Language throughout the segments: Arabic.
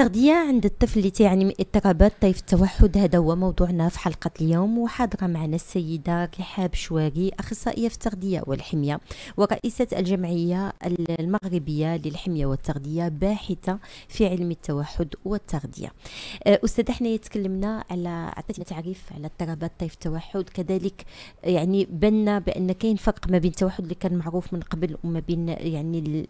التغذية عند الطفل اللي تيعاني من اضطرابات طيف التوحد هذا هو موضوعنا في حلقة اليوم وحاضرة معنا السيدة رحاب شواري أخصائية في التغذية والحمية ورئيسة الجمعية المغربية للحمية والتغذية باحثة في علم التوحد والتغذية آه، أستاذة احنا تكلمنا على عطيتنا تعريف على اضطرابات طيف التوحد كذلك يعني بنا بأن كاين فرق ما بين التوحد اللي كان معروف من قبل وما بين يعني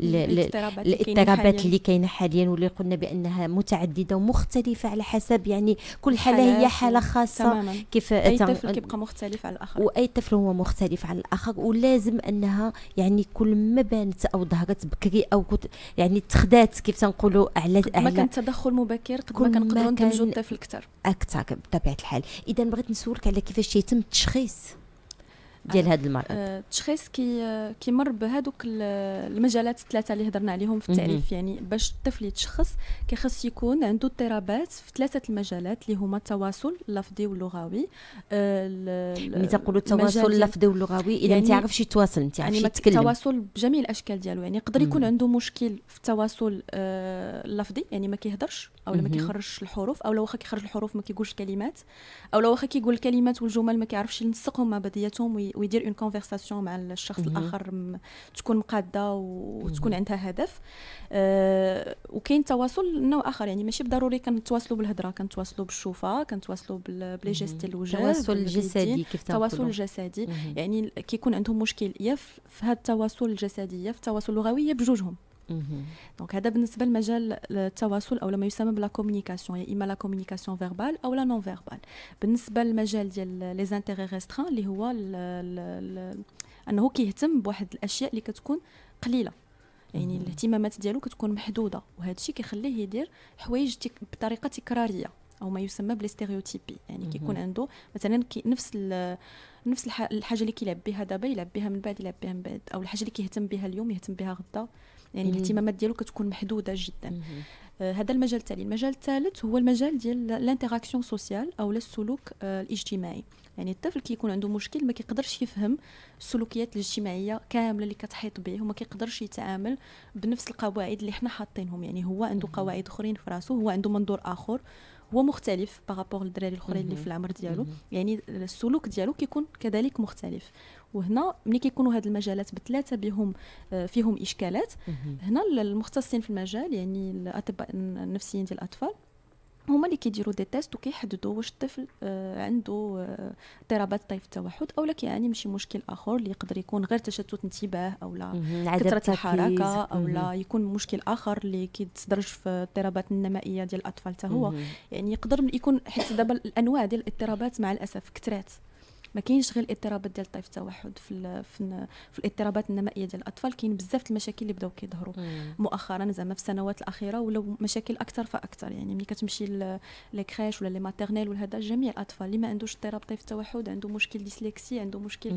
الاضطرابات اللي كاينة حاليا واللي قلنا بانها متعدده ومختلفه على حسب يعني كل حاله هي حاله خاصه تماماً. كيف اي طفل كيبقى مختلف على الاخر واي طفل هو مختلف على الاخر ولازم انها يعني كل ما بانت او ظهرت بكري او كنت يعني تخدات كيف تنقولوا على ما كان تدخل مبكر قد ما كنقدروا ندمجوا الطفل اكثر اكثر بطبيعه الحال اذا بغيت نسولك على كيفاش يتم التشخيص ديال هذا أه، المرض التشخيص أه، كي أه، كيمر بهذوك المجالات الثلاثه اللي هضرنا عليهم في التعريف يعني باش الطفل يتشخص كيخص يكون عنده اضطرابات في ثلاثه المجالات اللي هما التواصل اللفظي واللغوي ملي يعني تقولوا التواصل اللفظي واللغوي اذا يعني, يعني ما تعرفش يتواصل ما تعرفش يعني يتكلم التواصل بجميع الاشكال ديالو يعني يقدر يكون عنده مشكل في التواصل اللفظي يعني ما كيهضرش او ما كيخرجش الحروف او لو واخا كيخرج الحروف ما كيقولش كلمات او لو واخا كيقول الكلمات والجمل ما كيعرفش ينسقهم مع بعضياتهم ويدير اون كونفرساسيون مع الشخص الاخر تكون مقاده وتكون عندها هدف أه وكاين تواصل من نوع اخر يعني ماشي بالضروري كنتواصلوا بالهضره كنتواصلوا بالشوفه كنتواصلوا بلي جيست الوجه التواصل الجسدي كيف التواصل الجسدي يعني كيكون عندهم مشكل يا في هذا التواصل الجسدي يا في التواصل اللغوي بجوجهم دونك mhm. هذا بالنسبه لمجال التواصل او لما يسمى بلا كومونيكاسيون يا اما لا كومونيكاسيون فيربال او لا نون فيربال بالنسبه للمجال ديال لي زانتيغي ريستران اللي هو الـ الـ الـ انه كيهتم بواحد الاشياء اللي كتكون قليله يعني mhm. الاهتمامات ديالو كتكون محدوده وهذا الشيء كيخليه يدير حوايج بطريقه تكراريه او ما يسمى بالاستيريوتيبي يعني mhm. كيكون عنده مثلا كي نفس نفس الحاجه اللي كيلعب بها دابا يلعب بها من بعد يلعب بها من بعد او الحاجه اللي كيهتم بها اليوم يهتم بها غدا يعني الاهتمامات ديالو كتكون محدوده جدا آه، هذا المجال التالي المجال الثالث هو المجال ديال لانتيراكسيون سوسيال او السلوك آه، الاجتماعي يعني الطفل كيكون كي عنده مشكل ما كيقدرش يفهم السلوكيات الاجتماعيه كامله اللي كتحيط به وما كيقدرش يتعامل بنفس القواعد اللي حنا حاطينهم يعني هو عنده قواعد اخرين في راسه هو عنده منظور اخر هو مختلف بارابور للدراري الاخرين اللي في العمر ديالو يعني السلوك ديالو كيكون كذلك مختلف وهنا ملي كيكونوا هاد المجالات بثلاثه بهم آه، فيهم اشكالات هنا المختصين في المجال يعني الاطباء النفسيين ديال الاطفال هما اللي كيديروا دي تيست وكيحددوا واش الطفل آه عنده آه، اضطرابات آه طيف التوحد او لا كيعاني من شي مشكل اخر اللي يقدر يكون غير تشتت انتباه او لا كثره الحركه او لا يكون مشكل اخر اللي كيتدرج في الاضطرابات النمائيه ديال الاطفال حتى هو يعني يقدر يكون حيت دابا الانواع ديال الاضطرابات مع الاسف كثرات ما كاينش غير الاضطرابات ديال طيف التوحد في الـ في, في الاضطرابات النمائيه ديال الاطفال كاين بزاف المشاكل اللي بداو كيظهروا مؤخرا زعما في السنوات الاخيره ولاو مشاكل اكثر فاكثر يعني ملي كتمشي لي كريش ولا لي ماتيرنيل ولا هذا جميع الاطفال اللي ما عندوش اضطراب طيف التوحد عنده مشكل ديسلكسي عنده مشكل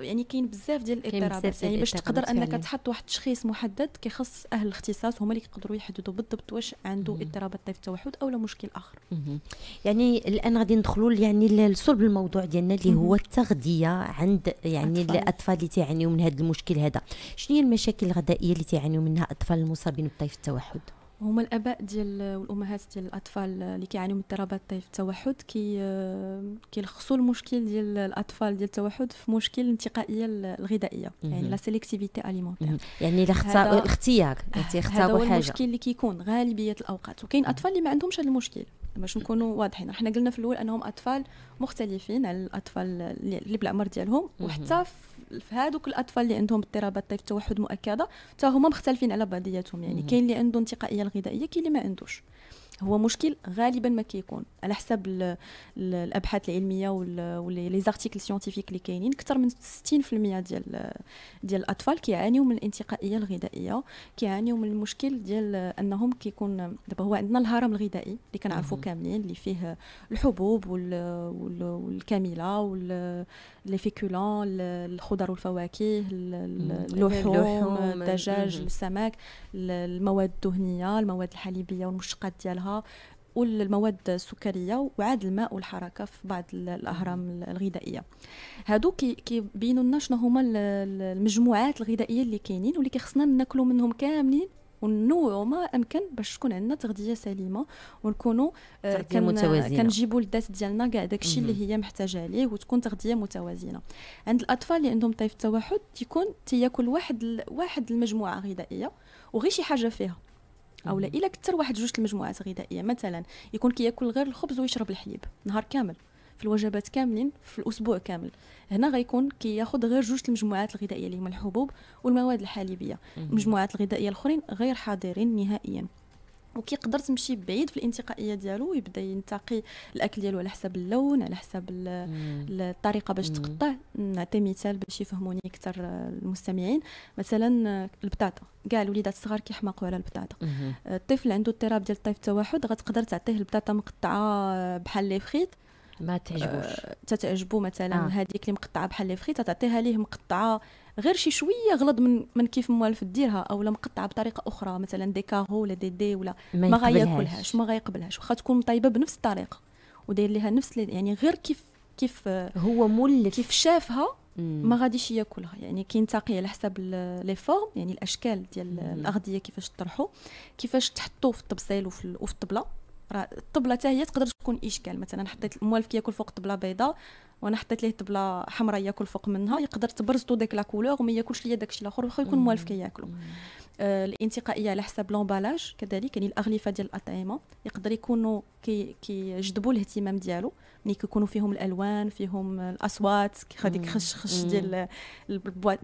يعني كاين بزاف ديال الاضطرابات يعني باش تقدر انك تحط واحد التشخيص محدد كيخص اهل الاختصاص هما اللي كيقدروا يحددوا بالضبط واش عنده اضطرابات طيف التوحد او لا مشكل اخر يعني الان غادي ندخلوا يعني لصلب الموضوع ديالنا اللي هو التغذيه عند يعني أطفال. الاطفال اللي تعانيوا من هذا المشكل هذا شنو هي المشاكل الغذائيه اللي تعانيوا منها الاطفال المصابين بطيف التوحد هما الاباء ديال والامهات ديال الاطفال اللي كيعانيوا من اضطرابات طيف التوحد كي كيلخصوا المشكل ديال الاطفال ديال التوحد في مشكل الانتقائيه الغذائيه يعني لا سيليكتيفيتي اليمونتير يعني الاختيار يعني انت اختاروا حاجه هذا المشكل اللي كيكون غالبيه الاوقات وكاين اطفال اللي ما عندهمش هذا المشكل باش نكونوا واضحين احنا قلنا في الاول انهم اطفال مختلفين على الاطفال اللي بالعمر ديالهم وحتى في هذوك الاطفال اللي عندهم اضطرابات طيف التوحد مؤكده حتى هما مختلفين على بعضياتهم يعني كاين اللي عنده انتقائيه الغذائيه كاين اللي ما عندوش هو مشكل غالبا ما كيكون على حسب الـ الـ الابحاث العلميه ولي زارتيكل سيونتيفيك اللي كاينين اكثر من 60% ديال ديال الاطفال كيعانيو من الانتقائيه الغذائيه كيعانيو من المشكل ديال انهم كيكون دابا هو عندنا الهرم الغذائي اللي كنعرفو كاملين اللي فيه الحبوب وال والكامله لي فيكولون الخضر والفواكه اللحوم الدجاج السمك المواد الدهنيه المواد الحليبيه والمشتقات ديالها منها والمواد السكريه وعاد الماء والحركه في بعض الاهرام الغذائيه هادو كيبينوا لنا شنو هما المجموعات الغذائيه اللي كاينين واللي كيخصنا ناكلوا منهم كاملين ونوع ما امكن باش تكون عندنا تغذيه سليمه ونكونوا آه، كنجيبوا للذات ديالنا كاع داكشي اللي هي محتاجه عليه وتكون تغذيه متوازنه عند الاطفال اللي عندهم طيف التوحد تيكون تياكل واحد واحد المجموعه غذائيه وغير شي حاجه فيها او الا كثر واحد جوج المجموعات الغذائيه مثلا يكون كياكل غير الخبز ويشرب الحليب نهار كامل في الوجبات كاملين في الاسبوع كامل هنا غيكون كياخذ غير جوج المجموعات الغذائيه اللي هما الحبوب والمواد الحليبيه المجموعات الغذائيه الاخرين غير حاضرين نهائيا وكيقدر تمشي بعيد في الانتقائيه ديالو ويبدا ينتقي الاكل ديالو على حسب اللون على حسب الطريقه باش تقطع نعطي مثال باش يفهموني اكثر المستمعين مثلا البطاطا كاع الوليدات الصغار كيحماقوا على البطاطا الطفل عنده اضطراب ديال الطيف التوحد غتقدر تعطيه البطاطا مقطعه بحال لي فخيط ما تعجبوش آه تتعجبو مثلا آه. هذيك اللي مقطعه بحال لي فخي تعطيها ليه مقطعه غير شي شويه غلط من من كيف موالف ديرها لا مقطعه بطريقه اخرى مثلا دي كاهو ولا دي دي ولا ما, ما غياكلهاش ما غيقبلهاش واخا تكون طيبه بنفس الطريقه وداير ليها نفس يعني غير كيف كيف آه، هو مولف كيف شافها ما غاديش ياكلها يعني كينتقي على حسب لي فورم يعني الاشكال ديال الاغذيه كيفاش طرحوا كيفاش تحطو في الطبسيل وفي الطبله راه الطبله حتى هي تقدر تكون اشكال مثلا حطيت الموالف كياكل فوق طبله بيضاء وانا حطيت ليه طبله حمراء ياكل فوق منها يقدر تبرزتو ديك لا كولور وما ياكلش ليا داكشي الاخر واخا يكون موالف كياكلو آه الانتقائيه على حساب لومبالاج كذلك يعني الاغلفه ديال الاطعمه يقدر يكونوا كيجذبوا كي الاهتمام ديالو ملي كيكونوا فيهم الالوان فيهم الاصوات هذيك خش خش ديال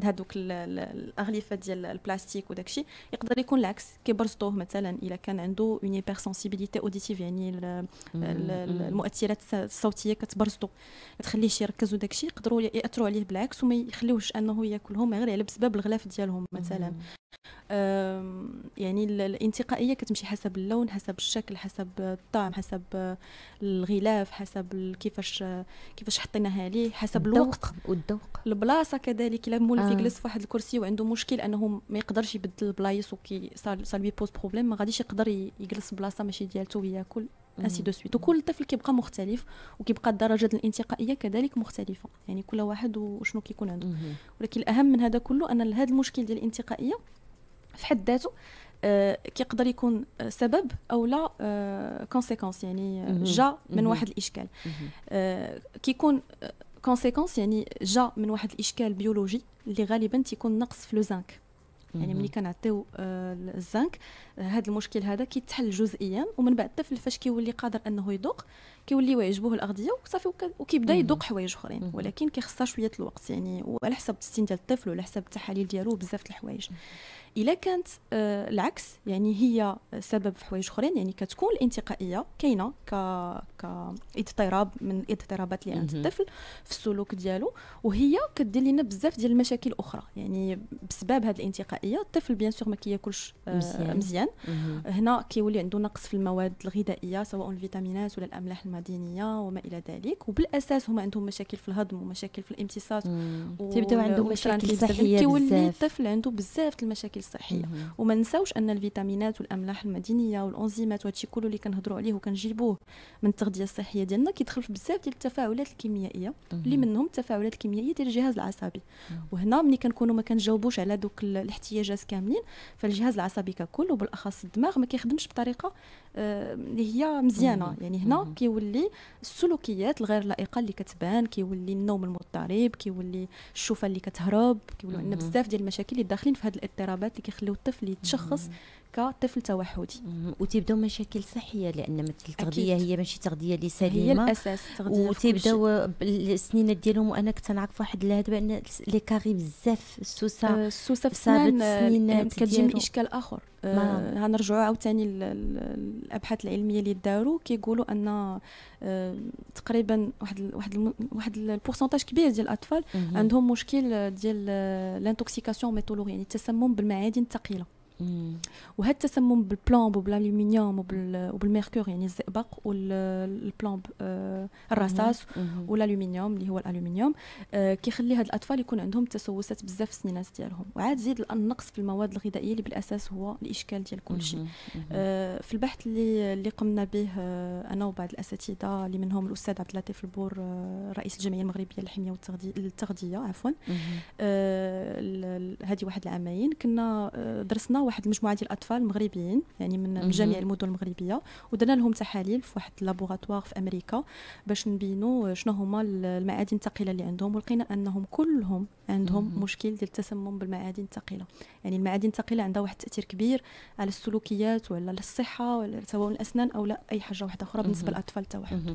هذوك الاغلفه ديال البلاستيك وداك الشيء يقدر يكون العكس كيبرزطوه مثلا اذا كان عنده اون هيبر سونسيبيليتي اوديتيف يعني المؤثرات الصوتيه كتبرزطو ما تخليهش يركز وداك الشيء يقدروا ياثروا عليه بالعكس وما يخليوش انه ياكلهم غير على بسبب الغلاف ديالهم مثلا يعني الانتقائيه كتمشي حسب اللون حسب الشكل حسب الطعم حسب حسب الغلاف حسب كيفاش كيفاش حطيناها ليه حسب الوقت والذوق البلاصه كذلك الا مول في آه. جلس في واحد الكرسي وعنده مشكل انه ما يقدرش يبدل البلايص وكي صار لي بوز بروبليم ما غاديش يقدر يجلس بلاصه ماشي ديالته وياكل انسي دو سويت وكل طفل كيبقى مختلف وكيبقى الدرجه الانتقائيه كذلك مختلفه يعني كل واحد وشنو كيكون عنده ولكن الاهم من هذا كله ان هذا المشكل ديال الانتقائيه في حد ذاته آه، كيقدر يكون سبب او لا كونسيكونس آه، يعني جا من واحد الاشكال آه، كيكون كونسيكونس يعني جا من واحد الاشكال بيولوجي اللي غالبا تيكون نقص في لو زنك يعني ملي كنعطيو الزنك هذا المشكل هذا كيتحل جزئيا ومن بعد الطفل فاش كيولي قادر انه يذوق كيوليو يعجبوه الاغذيه وصافي وكيبدا يذوق حوايج اخرين ولكن كيخصها شويه الوقت يعني وعلى حسب السن ديال الطفل وعلى حسب التحاليل ديالو بزاف د الحوايج الا كانت آه، العكس يعني هي سبب في حوايج اخرين يعني كتكون الانتقائيه كاينه اضطراب من اضطرابات اللي عند الطفل في السلوك ديالو وهي كدير لنا بزاف ديال المشاكل اخرى يعني بسبب هذه الانتقائيه الطفل بيان سور ما كياكلش آه، مزيان, مزيان. هنا كيولي عنده نقص في المواد الغذائيه سواء الفيتامينات ولا الاملاح المعدنيه وما الى ذلك وبالاساس هما عندهم مشاكل في الهضم ومشاكل في الامتصاص تبداو عندهم مشاكل صحيه يعني كيولي الطفل عنده بزاف المشاكل الصحيه وما نساوش ان الفيتامينات والاملاح المعدنيه والانزيمات وهادشي كله اللي كنهضروا عليه وكنجيبوه من التغذيه التغذيه الصحيه ديالنا كيدخل في بزاف ديال التفاعلات الكيميائيه اللي منهم التفاعلات الكيميائيه ديال الجهاز العصبي وهنا ملي كنكونوا ما كنجاوبوش على دوك الاحتياجات كاملين فالجهاز العصبي ككل وبالاخص الدماغ ما كيخدمش بطريقه آه، اللي هي مزيانه يعني هنا كيولي السلوكيات الغير لائقه اللي كتبان كيولي النوم المضطرب كيولي الشوفه اللي كتهرب كيولي عندنا بزاف ديال المشاكل اللي داخلين في هذه الاضطرابات اللي كيخليو الطفل يتشخص كطفل توحدي وتبداو مشاكل صحيه لان مثل التغذيه هي ماشي تغذيه اللي سليمه هي الاساس التغذيه وتبداو السنين ديالهم وانا كنت نعرف واحد الهاد بان لي كاري بزاف السوسه أه، السوسه في أه، السنين كتجي من اشكال اخر آه عاوتاني الابحاث العلميه اللي داروا كيقولوا ان آه تقريبا واحد واحد واحد البورسنتاج كبير ديال الاطفال عندهم مشكل ديال لانتوكسيكاسيون أه، ميتولوغي يعني التسمم بالمعادن الثقيله وهذا التسمم بالبلومب وبالالومنيوم وبالميركور يعني الزئبق والبلومب آه، الرصاص والالومنيوم اللي هو الالومنيوم آه، كيخلي هاد الاطفال يكون عندهم تسوسات بزاف في السنينات ديالهم وعاد زيد النقص في المواد الغذائيه اللي بالاساس هو الاشكال ديال كل شيء آه، في البحث اللي اللي قمنا به انا وبعض الاساتذه اللي منهم الاستاذ عبد اللطيف البور رئيس الجمعيه المغربيه للحميه والتغذيه عفوا هذه واحد العامين كنا درسنا واحد المجموعه ديال الاطفال مغربيين يعني من جميع المدن المغربيه ودرنا لهم تحاليل في واحد لابوغاتوار في امريكا باش نبينوا شنو هما المعادن الثقيله اللي عندهم ولقينا انهم كلهم عندهم مم. مشكل ديال التسمم بالمعادن الثقيله يعني المعادن الثقيله عندها واحد التاثير كبير على السلوكيات ولا الصحه ولا سواء الاسنان او لا اي حاجه واحده اخرى بالنسبه للاطفال تاعهم